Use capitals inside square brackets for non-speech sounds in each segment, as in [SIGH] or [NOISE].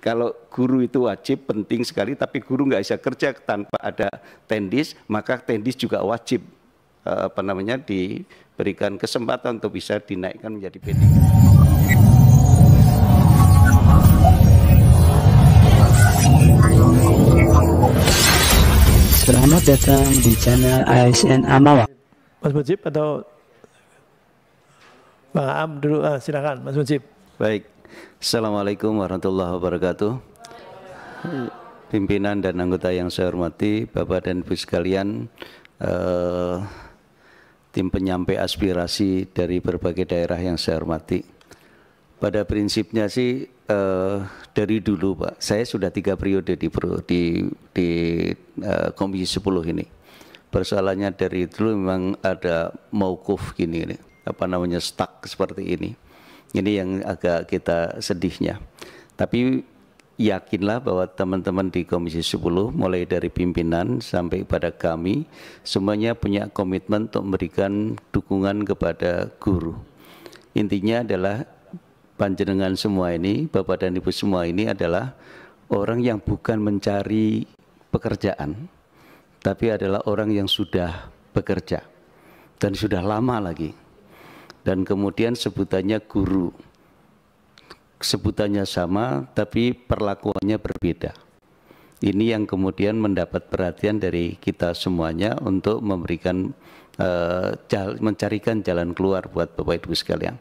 kalau guru itu wajib penting sekali, tapi guru nggak bisa kerja tanpa ada tendis, maka tendis juga wajib eh, apa namanya diberikan kesempatan untuk bisa dinaikkan menjadi P3. Selamat datang di channel ASN Amawa. Mas Mujib atau Bang Am dulu, ah, silakan Mas Mujib. Baik, Assalamualaikum warahmatullahi wabarakatuh. Pimpinan dan anggota yang saya hormati, Bapak dan Ibu sekalian, eh, tim penyampai aspirasi dari berbagai daerah yang saya hormati. Pada prinsipnya sih eh, dari dulu Pak, saya sudah tiga periode di di, di eh, Komisi 10 ini. Persoalannya dari dulu memang ada maukuf gini, gini apa namanya stuck seperti ini ini yang agak kita sedihnya. Tapi yakinlah bahwa teman-teman di Komisi 10 mulai dari pimpinan sampai kepada kami semuanya punya komitmen untuk memberikan dukungan kepada guru. Intinya adalah panjenengan semua ini, Bapak dan Ibu semua ini adalah orang yang bukan mencari pekerjaan tapi adalah orang yang sudah bekerja dan sudah lama lagi dan kemudian sebutannya guru. Sebutannya sama tapi perlakuannya berbeda. Ini yang kemudian mendapat perhatian dari kita semuanya untuk memberikan uh, mencarikan jalan keluar buat Bapak Ibu sekalian.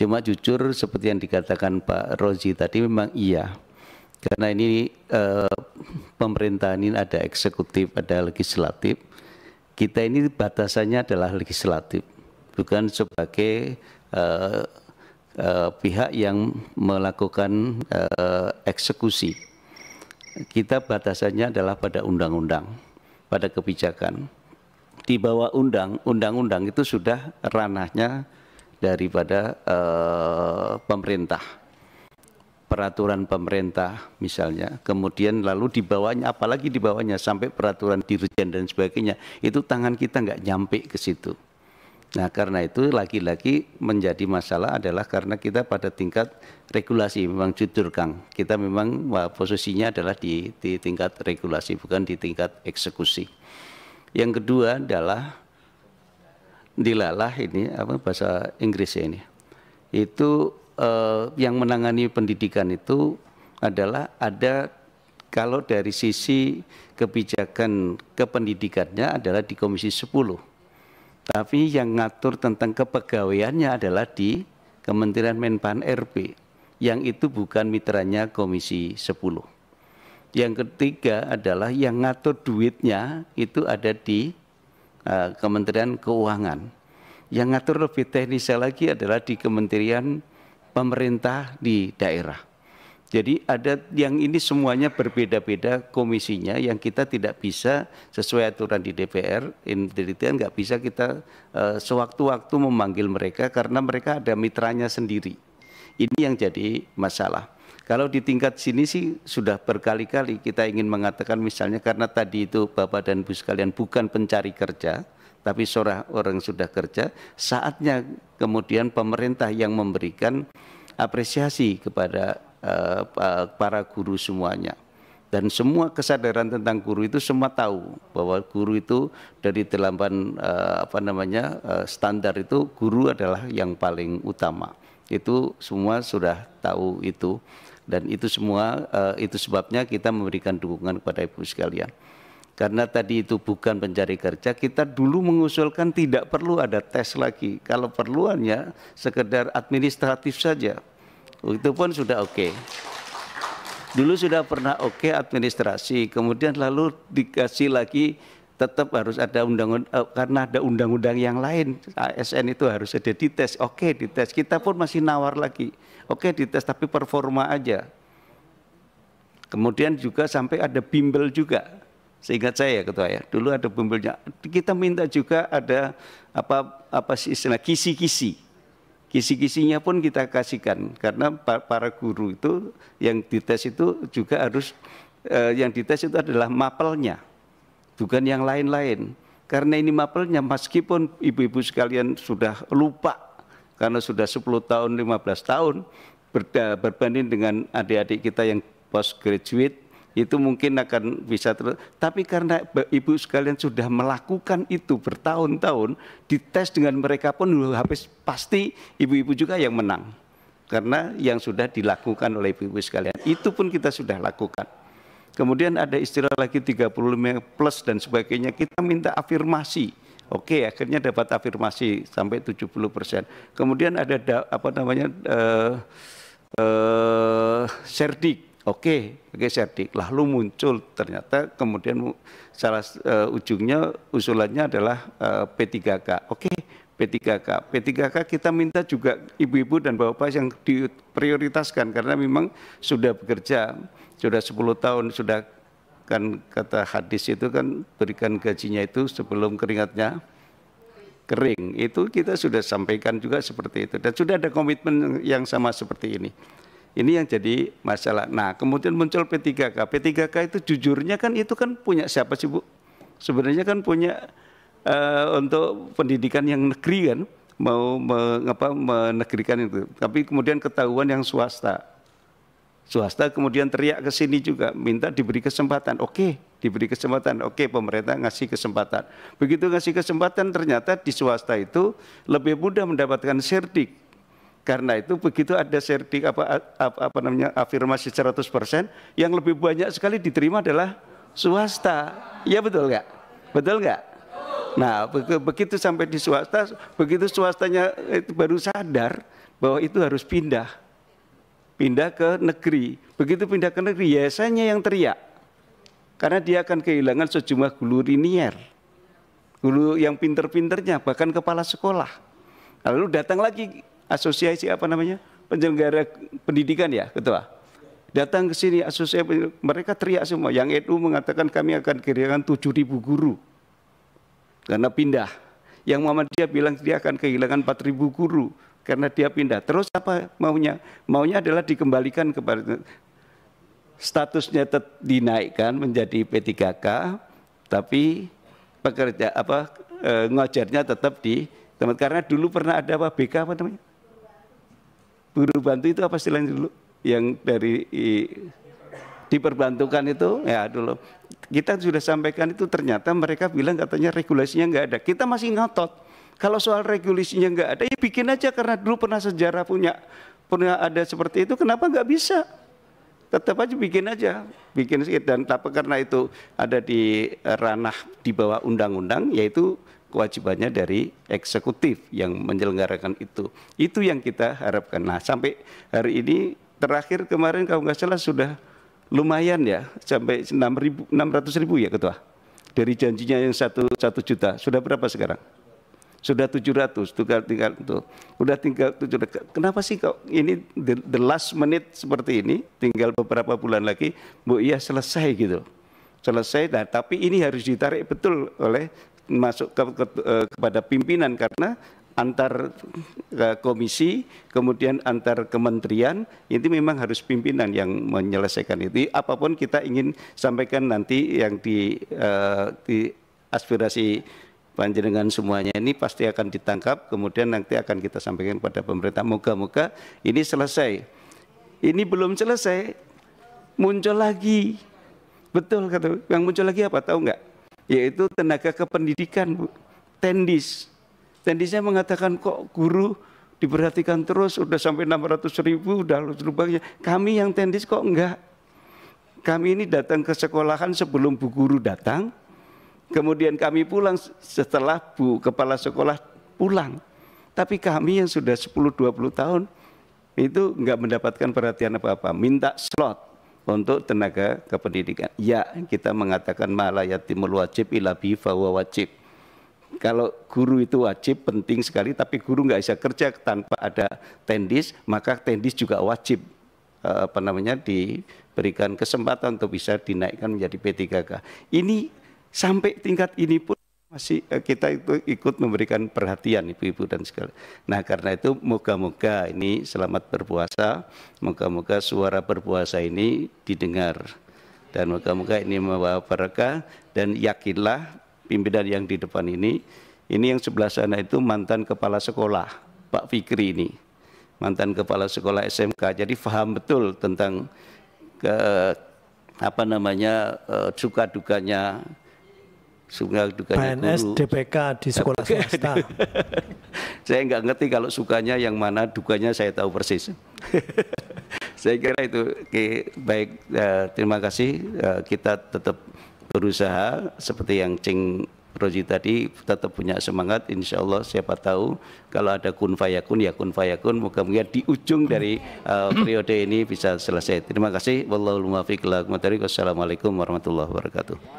Cuma jujur seperti yang dikatakan Pak Rozi tadi memang iya. Karena ini uh, pemerintahan ini ada eksekutif, ada legislatif. Kita ini batasannya adalah legislatif bukan sebagai uh, uh, pihak yang melakukan uh, eksekusi. Kita batasannya adalah pada undang-undang, pada kebijakan. Di bawah undang, undang-undang itu sudah ranahnya daripada uh, pemerintah. Peraturan pemerintah misalnya, kemudian lalu di bawahnya, apalagi di bawahnya sampai peraturan dirjen dan sebagainya, itu tangan kita nggak nyampe ke situ. Nah, karena itu lagi-lagi menjadi masalah adalah karena kita pada tingkat regulasi memang jujur Kang. Kita memang wah, posisinya adalah di, di tingkat regulasi bukan di tingkat eksekusi. Yang kedua adalah dilalah ini apa bahasa Inggrisnya ini. Itu eh, yang menangani pendidikan itu adalah ada kalau dari sisi kebijakan kependidikannya adalah di Komisi 10 tapi yang ngatur tentang kepegawaiannya adalah di Kementerian Menpan RB yang itu bukan mitranya Komisi 10. Yang ketiga adalah yang ngatur duitnya itu ada di uh, Kementerian Keuangan. Yang ngatur lebih teknis lagi adalah di Kementerian Pemerintah di daerah. Jadi ada yang ini semuanya berbeda-beda komisinya yang kita tidak bisa sesuai aturan di DPR, intelijen nggak bisa kita uh, sewaktu-waktu memanggil mereka karena mereka ada mitranya sendiri. Ini yang jadi masalah. Kalau di tingkat sini sih sudah berkali-kali kita ingin mengatakan misalnya karena tadi itu Bapak dan Bu sekalian bukan pencari kerja, tapi seorang orang sudah kerja, saatnya kemudian pemerintah yang memberikan apresiasi kepada Eh, para guru semuanya dan semua kesadaran tentang guru itu semua tahu bahwa guru itu dari delapan eh, apa namanya eh, standar itu guru adalah yang paling utama itu semua sudah tahu itu dan itu semua itu sebabnya kita memberikan dukungan kepada ibu sekalian karena tadi itu bukan pencari kerja kita dulu mengusulkan tidak perlu ada tes lagi kalau perluannya sekedar administratif saja itu pun sudah oke. Okay. Dulu sudah pernah oke okay administrasi, kemudian lalu dikasih lagi tetap harus ada undang uh, eh, karena ada undang-undang yang lain ASN itu harus ada dites oke okay, dites kita pun masih nawar lagi oke okay, dites tapi performa aja kemudian juga sampai ada bimbel juga seingat saya ya, ketua ya dulu ada bimbelnya kita minta juga ada apa apa sih istilah kisi-kisi kisi-kisinya pun kita kasihkan karena para guru itu yang dites itu juga harus eh, yang dites itu adalah mapelnya bukan yang lain-lain karena ini mapelnya meskipun ibu-ibu sekalian sudah lupa karena sudah 10 tahun 15 tahun berbanding dengan adik-adik kita yang post graduate itu mungkin akan bisa terus. Tapi karena ibu sekalian sudah melakukan itu bertahun-tahun, dites dengan mereka pun habis pasti ibu-ibu juga yang menang. Karena yang sudah dilakukan oleh ibu-ibu sekalian, itu pun kita sudah lakukan. Kemudian ada istilah lagi 35 plus dan sebagainya, kita minta afirmasi. Oke, akhirnya dapat afirmasi sampai 70 persen. Kemudian ada da, apa namanya uh, eh, uh, eh, serdik Oke, geser di lalu muncul ternyata kemudian salah uh, ujungnya usulannya adalah uh, eh, P3K. Oke, P3K. P3K kita minta juga ibu-ibu dan bapak-bapak yang diprioritaskan karena memang sudah bekerja, sudah 10 tahun, sudah kan kata hadis itu kan berikan gajinya itu sebelum keringatnya kering. Itu kita sudah sampaikan juga seperti itu dan sudah ada komitmen yang sama seperti ini. Ini yang jadi masalah. Nah, kemudian muncul P3K. P3K itu jujurnya kan itu kan punya siapa sih, Bu? Sebenarnya kan punya uh, untuk pendidikan yang negeri kan mau mengapa menegrikan itu. Tapi kemudian ketahuan yang swasta. Swasta kemudian teriak ke sini juga minta diberi kesempatan. Oke, diberi kesempatan. Oke, pemerintah ngasih kesempatan. Begitu ngasih kesempatan ternyata di swasta itu lebih mudah mendapatkan sertik karena itu begitu ada serdik apa, apa, apa namanya afirmasi 100%, yang lebih banyak sekali diterima adalah swasta. Ya betul nggak? Betul nggak? Nah begitu sampai di swasta, begitu swastanya eh, itu baru sadar bahwa itu harus pindah, pindah ke negeri. Begitu pindah ke negeri, biasanya yang teriak karena dia akan kehilangan sejumlah guru linier, guru yang pinter-pinternya, bahkan kepala sekolah. Lalu datang lagi asosiasi apa namanya penyelenggara pendidikan ya ketua datang ke sini asosiasi mereka teriak semua yang NU mengatakan kami akan kehilangan 7000 guru karena pindah yang Muhammadiyah bilang dia akan kehilangan 4000 guru karena dia pindah terus apa maunya maunya adalah dikembalikan kepada statusnya dinaikkan menjadi P3K tapi pekerja apa eh, ngajarnya tetap di tempat karena dulu pernah ada apa BK apa namanya buruh bantu itu apa istilahnya dulu? Yang dari i, diperbantukan itu ya dulu. Kita sudah sampaikan itu ternyata mereka bilang katanya regulasinya nggak ada. Kita masih ngotot. Kalau soal regulasinya nggak ada, ya bikin aja karena dulu pernah sejarah punya pernah ada seperti itu. Kenapa nggak bisa? tetap aja bikin aja, bikin sedikit dan tapi karena itu ada di ranah di bawah undang-undang yaitu kewajibannya dari eksekutif yang menyelenggarakan itu. Itu yang kita harapkan. Nah, sampai hari ini terakhir kemarin kalau nggak salah sudah lumayan ya sampai ribu, 600 ribu ya ketua dari janjinya yang satu satu juta sudah berapa sekarang sudah 700 tinggal tinggal itu Sudah tinggal dekat. kenapa sih kok ini the, the last minute seperti ini tinggal beberapa bulan lagi Bu iya selesai gitu selesai nah, tapi ini harus ditarik betul oleh masuk ke, ke, eh, kepada pimpinan karena antar eh, komisi, kemudian antar kementerian, itu memang harus pimpinan yang menyelesaikan itu. Apapun kita ingin sampaikan nanti yang di, uh, di aspirasi panjenengan semuanya ini pasti akan ditangkap, kemudian nanti akan kita sampaikan pada pemerintah. Moga-moga ini selesai. Ini belum selesai, muncul lagi. Betul kata, yang muncul lagi apa tahu nggak? yaitu tenaga kependidikan, Bu. Tendis. Tendisnya mengatakan kok guru diperhatikan terus, udah sampai 600 ribu, udah lubangnya. Kami yang tendis kok enggak. Kami ini datang ke sekolahan sebelum bu guru datang, kemudian kami pulang setelah bu kepala sekolah pulang. Tapi kami yang sudah 10-20 tahun itu enggak mendapatkan perhatian apa-apa, minta slot untuk tenaga kependidikan. Ya, kita mengatakan malayatimul wajib ilah bahwa wajib. Kalau guru itu wajib penting sekali, tapi guru nggak bisa kerja tanpa ada tendis, maka tendis juga wajib eh, apa namanya diberikan kesempatan untuk bisa dinaikkan menjadi P3K. Ini sampai tingkat ini pun masih eh, kita itu ikut memberikan perhatian ibu-ibu dan segala. Nah karena itu moga-moga ini selamat berpuasa, moga-moga suara berpuasa ini didengar dan moga-moga ini membawa berkah dan yakinlah pimpinan yang di depan ini, ini yang sebelah sana itu mantan kepala sekolah Pak Fikri ini, mantan kepala sekolah SMK, jadi paham betul tentang ke, apa namanya suka eh, dukanya sungai dukanya PNS, guru. DPK di sekolah [LAUGHS] swasta. [LAUGHS] saya nggak ngerti kalau sukanya yang mana, dukanya saya tahu persis. [LAUGHS] saya kira itu okay, baik. Uh, terima kasih. Uh, kita tetap berusaha seperti yang Cing Roji tadi tetap punya semangat. Insya Allah siapa tahu kalau ada kun fayakun ya kun fayakun. Moga-moga di ujung dari uh, [CLEARS THROAT] periode ini bisa selesai. Terima kasih. Wallahul Wassalamualaikum warahmatullahi wabarakatuh.